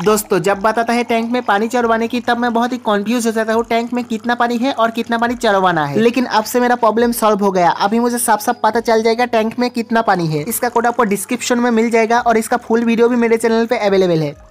दोस्तों जब बताता है टैंक में पानी चढ़वाने की तब मैं बहुत ही कॉन्फ्यूज हो जाता हूँ टैंक में कितना पानी है और कितना पानी चढ़वाना है लेकिन अब से मेरा प्रॉब्लम सॉल्व हो गया अभी मुझे साफ साफ पता चल जाएगा टैंक में कितना पानी है इसका कोड आपको डिस्क्रिप्शन में मिल जाएगा और इसका फुल वीडियो भी मेरे चैनल पर अवेलेबल है